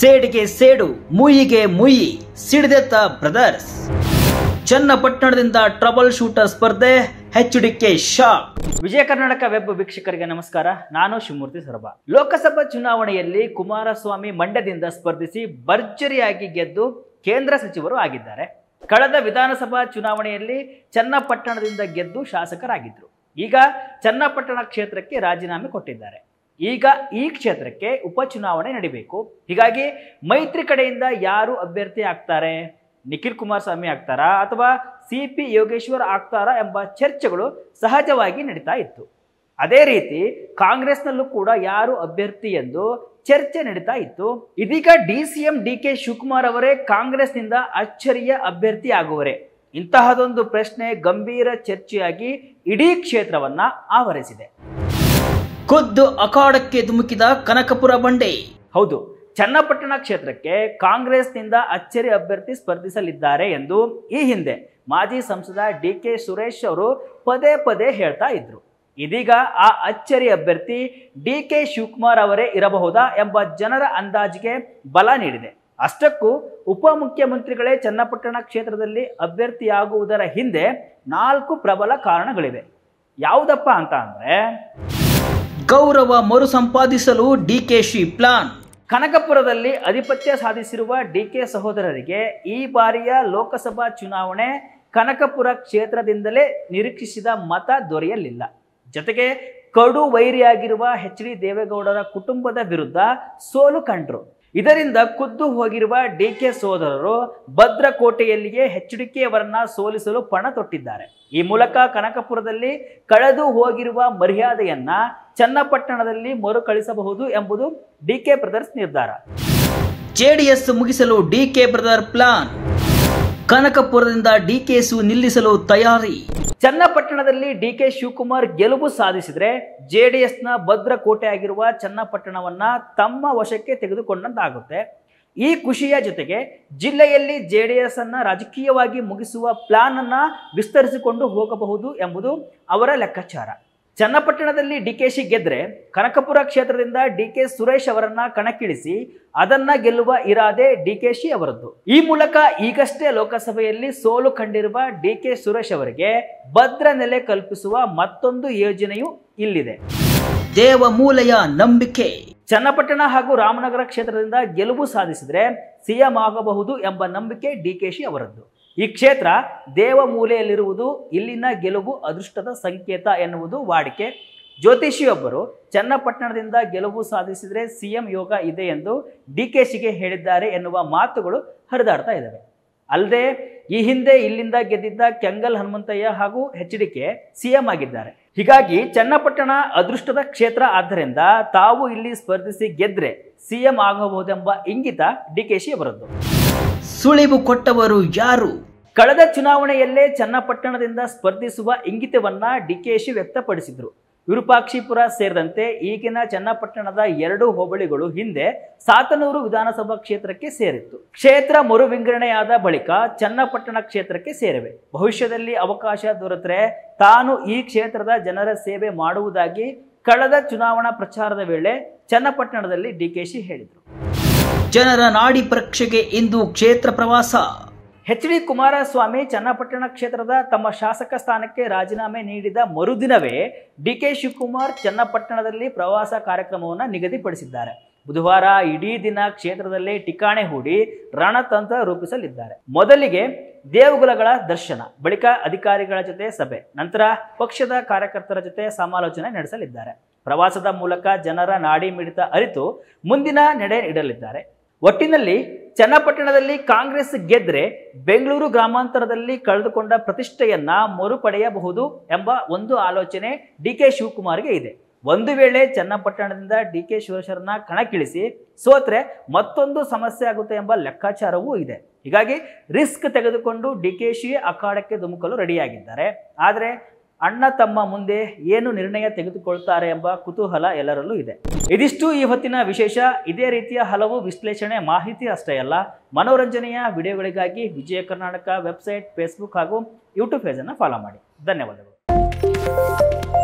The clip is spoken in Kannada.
ಸೇಡಿಗೆ ಸೇಡು ಮುಯಿಗೆ ಮುಯಿ ಸಿಡಿದೆತ್ತ ಬ್ರದರ್ಸ್ ಚನ್ನಪಟ್ಟಣದಿಂದ ಟ್ರಬಲ್ ಶೂಟರ್ ಸ್ಪರ್ಧೆ DK shock Vijay Karnataka web ವೀಕ್ಷಕರಿಗೆ ನಮಸ್ಕಾರ ನಾನು ಶಿವಮೂರ್ತಿ ಸೊರಬ ಲೋಕಸಭಾ ಚುನಾವಣೆಯಲ್ಲಿ ಕುಮಾರಸ್ವಾಮಿ ಮಂಡ್ಯದಿಂದ ಸ್ಪರ್ಧಿಸಿ ಭರ್ಜರಿಯಾಗಿ ಗೆದ್ದು ಕೇಂದ್ರ ಸಚಿವರು ಆಗಿದ್ದಾರೆ ಕಳೆದ ವಿಧಾನಸಭಾ ಚುನಾವಣೆಯಲ್ಲಿ ಚನ್ನಪಟ್ಟಣದಿಂದ ಗೆದ್ದು ಶಾಸಕರಾಗಿದ್ದರು ಈಗ ಚನ್ನಪಟ್ಟಣ ಕ್ಷೇತ್ರಕ್ಕೆ ರಾಜೀನಾಮೆ ಕೊಟ್ಟಿದ್ದಾರೆ ಈಗ ಈ ಕ್ಷೇತ್ರಕ್ಕೆ ಉಪಚುನಾವಣೆ ನಡಿಬೇಕು ಹೀಗಾಗಿ ಮೈತ್ರಿ ಕಡೆಯಿಂದ ಯಾರು ಅಭ್ಯರ್ಥಿ ಆಗ್ತಾರೆ ನಿಖಿಲ್ ಕುಮಾರಸ್ವಾಮಿ ಆಗ್ತಾರಾ ಅಥವಾ ಸಿ ಪಿ ಯೋಗೇಶ್ವರ್ ಆಗ್ತಾರಾ ಎಂಬ ಚರ್ಚೆಗಳು ಸಹಜವಾಗಿ ನಡೀತಾ ಇತ್ತು ಅದೇ ರೀತಿ ಕಾಂಗ್ರೆಸ್ನಲ್ಲೂ ಕೂಡ ಯಾರು ಅಭ್ಯರ್ಥಿ ಎಂದು ಚರ್ಚೆ ನಡೀತಾ ಇತ್ತು ಇದೀಗ D C M D K Shivakumar ಅವರೇ ಕಾಂಗ್ರೆಸ್ನಿಂದ ಅಚ್ಚರಿಯ ಅಭ್ಯರ್ಥಿ ಆಗುವರೆ ಇಂತಹದೊಂದು ಪ್ರಶ್ನೆ ಗಂಭೀರ ಚರ್ಚೆಯಾಗಿ ಇಡೀ ಕ್ಷೇತ್ರವನ್ನ ಆವರಿಸಿದೆ ಖುದ್ದು ಅಖಾಡಕ್ಕೆ ಧುಮುಕಿದ ಕನಕಪುರ ಬಂಡೆ ಹೌದು ಚನ್ನಪಟ್ಟಣ ಕ್ಷೇತ್ರಕ್ಕೆ ಕಾಂಗ್ರೆಸ್ನಿಂದ ಅಚ್ಚರಿ ಅಭ್ಯರ್ಥಿ ಸ್ಪರ್ಧಿಸಲಿದ್ದಾರೆ ಎಂದು ಈ ಹಿಂದೆ ಮಾಜಿ ಸಂಸದ ಡಿ ಕೆ ಸುರೇಶ್ ಅವರು ಪದೇ ಪದೇ ಹೇಳ್ತಾ ಇದ್ರು ಇದೀಗ ಆ ಅಚ್ಚರಿ ಅಭ್ಯರ್ಥಿ ಡಿ ಕೆ ಶಿವಕುಮಾರ್ ಅವರೇ ಇರಬಹುದಾ ಎಂಬ ಜನರ ಅಂದಾಜಿಗೆ ಬಲ ನೀಡಿದೆ ಅಷ್ಟಕ್ಕೂ ಉಪಮುಖ್ಯಮಂತ್ರಿಗಳೇ ಚನ್ನಪಟ್ಟಣ ಕ್ಷೇತ್ರದಲ್ಲಿ ಅಭ್ಯರ್ಥಿಯಾಗುವುದರ ಹಿಂದೆ ನಾಲ್ಕು ಪ್ರಬಲ ಕಾರಣಗಳಿವೆ ಯಾವುದಪ್ಪ ಅಂತ ಅಂದರೆ ಗೌರವ ಮರು ಸಂಪಾದಿಸಲು ಡಿಕೆಶಿ ಪ್ಲಾನ್ ಕನಕಪುರದಲ್ಲಿ ಅಧಿಪತ್ಯ ಸಾಧಿಸಿರುವ ಡಿಕೆ ಸಹೋದರರಿಗೆ ಈ ಬಾರಿಯ ಲೋಕಸಭಾ ಚುನಾವಣೆ ಕನಕಪುರ ಕ್ಷೇತ್ರದಿಂದಲೇ ನಿರೀಕ್ಷಿಸಿದ ಮತ ದೊರೆಯಲಿಲ್ಲ ಜೊತೆಗೆ ಕಡು ವೈರಿಯಾಗಿರುವ ಎಚ್ ಡಿ ದೇವೇಗೌಡರ ಕುಟುಂಬದ ವಿರುದ್ಧ ಸೋಲು ಕಂಡ್ರು ಇದರಿಂದ ಖುದ್ದು ಹೋಗಿರುವ ಡಿ ಕೆ ಸೋದರರು ಭದ್ರಕೋಟೆಯಲ್ಲಿಯೇ ಎಚ್ ಡಿ ಕೆ ಅವರನ್ನ ಸೋಲಿಸಲು ಪಣ ತೊಟ್ಟಿದ್ದಾರೆ ಈ ಮೂಲಕ ಕನಕಪುರದಲ್ಲಿ ಕಳೆದು ಹೋಗಿರುವ ಮರ್ಯಾದೆಯನ್ನ ಚನ್ನಪಟ್ಟಣದಲ್ಲಿ ಮರುಕಳಿಸಬಹುದು ಎಂಬುದು ಡಿ ಕೆ ಬ್ರದರ್ಸ್ ನಿರ್ಧಾರ ಜೆಡಿಎಸ್ ಮುಗಿಸಲು ಡಿ ಕೆ ಬ್ರದರ್ ಪ್ಲಾನ್ ಕನಕಪುರದಿಂದ ಡಿಕೆಸು ನಿಲ್ಲಿಸಲು ತಯಾರಿ ಚನ್ನಪಟ್ಟಣದಲ್ಲಿ ಡಿ ಕೆ ಶಿವಕುಮಾರ್ ಗೆಲುವು ಸಾಧಿಸಿದರೆ ಜೆ ಡಿ ಎಸ್ನ ಭದ್ರಕೋಟೆ ಆಗಿರುವ ಚನ್ನಪಟ್ಟಣವನ್ನ ತಮ್ಮ ವಶಕ್ಕೆ ತೆಗೆದುಕೊಂಡಂತಾಗುತ್ತೆ ಈ ಖುಷಿಯ ಜೊತೆಗೆ ಜಿಲ್ಲೆಯಲ್ಲಿ ಜೆ ಡಿ ಎಸ್ ಅನ್ನ ರಾಜಕೀಯವಾಗಿ ಮುಗಿಸುವ ಪ್ಲಾನ್ ಅನ್ನ ವಿಸ್ತರಿಸಿಕೊಂಡು ಹೋಗಬಹುದು ಎಂಬುದು ಅವರ ಲೆಕ್ಕಾಚಾರ ಚನ್ನಪಟ್ಟಣದಲ್ಲಿ ಡಿ ಕೆ ಶಿ ಗೆದ್ರೆ ಕನಕಪುರ ಕ್ಷೇತ್ರದಿಂದ ಡಿ ಕೆ ಸುರೇಶ್ ಅವರನ್ನ ಕಣಕ್ಕಿಳಿಸಿ ಅದನ್ನ ಗೆಲ್ಲುವ ಇರಾದೆ ಡಿ ಕೆ ಶಿ ಅವರದ್ದು ಈ ಮೂಲಕ ಈಗಷ್ಟೇ ಲೋಕಸಭೆಯಲ್ಲಿ ಸೋಲು ಕಂಡಿರುವ ಡಿ ಕೆ ಸುರೇಶ್ ಅವರಿಗೆ ಭದ್ರ ನೆಲೆ ಕಲ್ಪಿಸುವ ಮತ್ತೊಂದು ಯೋಜನೆಯೂ ಇಲ್ಲಿದೆ ದೇವ ಮೂಲೆಯ ನಂಬಿಕೆ ಚನ್ನಪಟ್ಟಣ ಹಾಗೂ ರಾಮನಗರ ಕ್ಷೇತ್ರದಿಂದ ಗೆಲುವು ಸಾಧಿಸಿದರೆ ಸಿಎಂ ಆಗಬಹುದು ಎಂಬ ನಂಬಿಕೆ ಡಿ ಕೆ ಶಿ ಅವರದ್ದು ಈ ಕ್ಷೇತ್ರ ದೇವ ಮೂಲೆಯಲ್ಲಿರುವುದು ಇಲ್ಲಿನ ಗೆಲುವು ಅದೃಷ್ಟದ ಸಂಕೇತ ಎನ್ನುವುದು ವಾಡಿಕೆ ಜ್ಯೋತಿಷಿಯೊಬ್ಬರು ಚನ್ನಪಟ್ಟಣದಿಂದ ಗೆಲುವು ಸಾಧಿಸಿದರೆ ಸಿಎಂ ಯೋಗ ಇದೆ ಎಂದು ಡಿ ಕೆ ಶಿಗೆ ಹೇಳಿದ್ದಾರೆ ಎನ್ನುವ ಮಾತುಗಳು ಹರಿದಾಡ್ತಾ ಇದ್ದಾವೆ ಅಲ್ಲದೆ ಈ ಹಿಂದೆ ಇಲ್ಲಿಂದ ಗೆದ್ದಿದ್ದ ಕೆಂಗಲ್ ಹನುಮಂತಯ್ಯ ಹಾಗೂ ಎಚ್ ಡಿ ಕೆ ಸಿಎಂ ಆಗಿದ್ದಾರೆ ಹೀಗಾಗಿ ಚನ್ನಪಟ್ಟಣ ಅದೃಷ್ಟದ ಕ್ಷೇತ್ರ ಆದ್ದರಿಂದ ತಾವು ಇಲ್ಲಿ ಸ್ಪರ್ಧಿಸಿ ಗೆದ್ರೆ ಸಿಎಂ ಆಗಬಹುದೆಂಬ ಇಂಗಿತ ಡಿ ಕೆ ಶಿ ಅವರದ್ದು ಸುಳಿವು ಕೊಟ್ಟವರು ಯಾರು ಕಳೆದ ಚುನಾವಣೆಯಲ್ಲೇ ಚನ್ನಪಟ್ಟಣದಿಂದ ಸ್ಪರ್ಧಿಸುವ ಇಂಗಿತವನ್ನ ಡಿಕೆಶಿ ವ್ಯಕ್ತಪಡಿಸಿದ್ರು ವಿರೂಪಾಕ್ಷಿಪುರ ಸೇರಿದಂತೆ ಈಗಿನ ಚನ್ನಪಟ್ಟಣದ ಎರಡು ಹೋಬಳಿಗಳು ಹಿಂದೆ ಸಾತನೂರು ವಿಧಾನಸಭಾ ಕ್ಷೇತ್ರಕ್ಕೆ ಸೇರಿತ್ತು ಕ್ಷೇತ್ರ ಮರು ವಿಂಗಡಣೆಯಾದ ಬಳಿಕ ಚನ್ನಪಟ್ಟಣ ಕ್ಷೇತ್ರಕ್ಕೆ ಸೇರಿವೆ ಭವಿಷ್ಯದಲ್ಲಿ ಅವಕಾಶ ದೊರೆತರೆ ತಾನು ಈ ಕ್ಷೇತ್ರದ ಜನರ ಸೇವೆ ಮಾಡುವುದಾಗಿ ಕಳೆದ ಚುನಾವಣಾ ಪ್ರಚಾರದ ವೇಳೆ ಚನ್ನಪಟ್ಟಣದಲ್ಲಿ ಡಿಕೆಶಿ ಹೇಳಿದರು ಜನರ ನಾಡಿ ಪರೀಕ್ಷೆಗೆ ಇಂದು ಕ್ಷೇತ್ರ ಪ್ರವಾಸ ಎಚ್ ಡಿ ಕುಮಾರಸ್ವಾಮಿ ಚನ್ನಪಟ್ಟಣ ಕ್ಷೇತ್ರದ ತಮ್ಮ ಶಾಸಕ ಸ್ಥಾನಕ್ಕೆ ರಾಜೀನಾಮೆ ನೀಡಿದ ಮರುದಿನವೇ ಡಿ ಕೆ ಶಿವಕುಮಾರ್ ಚನ್ನಪಟ್ಟಣದಲ್ಲಿ ಪ್ರವಾಸ ಕಾರ್ಯಕ್ರಮವನ್ನು ನಿಗದಿಪಡಿಸಿದ್ದಾರೆ ಬುಧವಾರ ಇಡೀ ದಿನ ಕ್ಷೇತ್ರದಲ್ಲಿ ಠಿಕಾಣೆ ಹೂಡಿ ರಣತಂತ್ರ ರೂಪಿಸಲಿದ್ದಾರೆ ಮೊದಲಿಗೆ ದೇವಗುಲಗಳ ದರ್ಶನ ಬಳಿಕ ಅಧಿಕಾರಿಗಳ ಜೊತೆ ಸಭೆ ನಂತರ ಪಕ್ಷದ ಕಾರ್ಯಕರ್ತರ ಜೊತೆ ಸಮಾಲೋಚನೆ ನಡೆಸಲಿದ್ದಾರೆ ಪ್ರವಾಸದ ಮೂಲಕ ಜನರ ನಾಡಿ ಮಿಡಿತ ಅರಿತು ಮುಂದಿನ ನಡೆ ಇಡಲಿದ್ದಾರೆ ಒಟ್ಟಿನಲ್ಲಿ ಚನ್ನಪಟ್ಟಣದಲ್ಲಿ ಕಾಂಗ್ರೆಸ್ ಗೆದ್ರೆ ಬೆಂಗಳೂರು ಗ್ರಾಮಾಂತರದಲ್ಲಿ ಕಳೆದುಕೊಂಡ ಪ್ರತಿಷ್ಠೆಯನ್ನ ಮರುಪಡೆಯಬಹುದು ಎಂಬ ಒಂದು ಆಲೋಚನೆ ಡಿ ಕೆ ಶಿವಕುಮಾರ್ಗೆ ಇದೆ ಒಂದು ವೇಳೆ ಚನ್ನಪಟ್ಟಣದಿಂದ ಡಿ ಕೆ ಶಿವಶರನ್ನ ಕಣಕ್ಕಿಳಿಸಿ ಸೋತ್ರೆ ಮತ್ತೊಂದು ಸಮಸ್ಯೆ ಆಗುತ್ತೆ ಎಂಬ ಲೆಕ್ಕಾಚಾರವೂ ಇದೆ ಹೀಗಾಗಿ ರಿಸ್ಕ್ ತೆಗೆದುಕೊಂಡು ಡಿ ಕೆ ಶಿ ಅಖಾಡಕ್ಕೆ ಧುಮುಕಲು ರೆಡಿಯಾಗಿದ್ದಾರೆ ಆದರೆ ಅಣ್ಣ ತಮ್ಮ ಮುಂದೆ ಏನು ನಿರ್ಣಯ ತೆಗೆದುಕೊಳ್ತಾರೆ ಎಂಬ ಕುತೂಹಲ ಎಲ್ಲರಲ್ಲೂ ಇದೆ ಇದಿಷ್ಟು ಈ ಹೊತ್ತಿನ ವಿಶೇಷ ಇದೇ ರೀತಿಯ ಹಲವು ವಿಶ್ಲೇಷಣೆ ಮಾಹಿತಿ ಅಷ್ಟೇ ಅಲ್ಲ ಮನೋರಂಜನೆಯ ವಿಡಿಯೋಗಳಿಗಾಗಿ ವಿಜಯ ಕರ್ನಾಟಕ ವೆಬ್ಸೈಟ್ ಫೇಸ್ಬುಕ್ ಹಾಗೂ ಯೂಟ್ಯೂಬ್ ಪೇಜನ್ನು ಫಾಲೋ ಮಾಡಿ ಧನ್ಯವಾದಗಳು